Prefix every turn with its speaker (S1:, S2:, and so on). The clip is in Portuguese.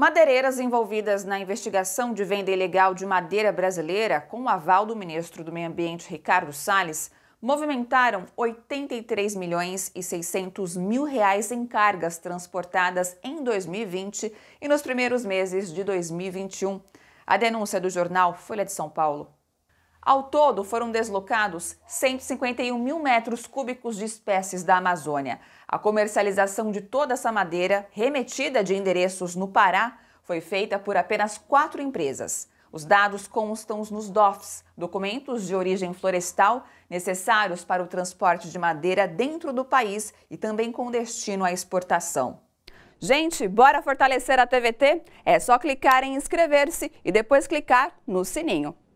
S1: Madeireiras envolvidas na investigação de venda ilegal de madeira brasileira, com o aval do ministro do Meio Ambiente Ricardo Salles, movimentaram 83 milhões e 600 mil reais em cargas transportadas em 2020 e nos primeiros meses de 2021. A denúncia do jornal Folha de São Paulo. Ao todo, foram deslocados 151 mil metros cúbicos de espécies da Amazônia. A comercialização de toda essa madeira, remetida de endereços no Pará, foi feita por apenas quatro empresas. Os dados constam nos DOFs, documentos de origem florestal necessários para o transporte de madeira dentro do país e também com destino à exportação. Gente, bora fortalecer a TVT? É só clicar em inscrever-se e depois clicar no sininho.